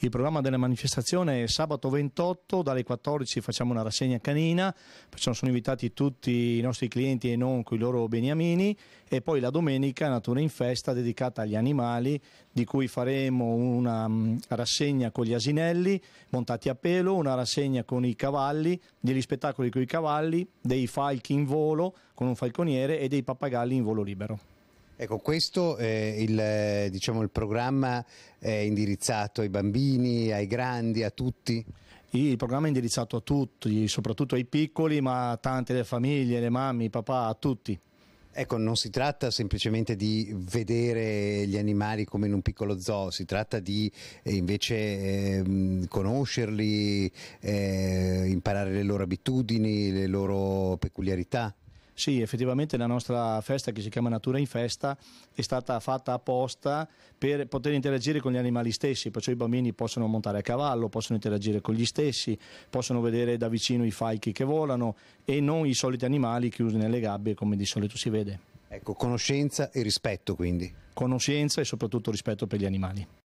Il programma della manifestazione è sabato 28, dalle 14 facciamo una rassegna canina, perciò sono invitati tutti i nostri clienti e non con i loro beniamini e poi la domenica Natura in Festa dedicata agli animali di cui faremo una mm, rassegna con gli asinelli montati a pelo, una rassegna con i cavalli, degli spettacoli con i cavalli, dei falchi in volo con un falconiere e dei pappagalli in volo libero. Ecco, questo è il, diciamo, il programma è eh, indirizzato ai bambini, ai grandi, a tutti? Il programma è indirizzato a tutti, soprattutto ai piccoli, ma a tante le famiglie, le mamme, i papà, a tutti. Ecco, non si tratta semplicemente di vedere gli animali come in un piccolo zoo, si tratta di eh, invece eh, conoscerli, eh, imparare le loro abitudini, le loro peculiarità. Sì, effettivamente la nostra festa che si chiama Natura in Festa è stata fatta apposta per poter interagire con gli animali stessi, perciò i bambini possono montare a cavallo, possono interagire con gli stessi, possono vedere da vicino i falchi che volano e non i soliti animali chiusi nelle gabbie come di solito si vede. Ecco, conoscenza e rispetto quindi. Conoscenza e soprattutto rispetto per gli animali.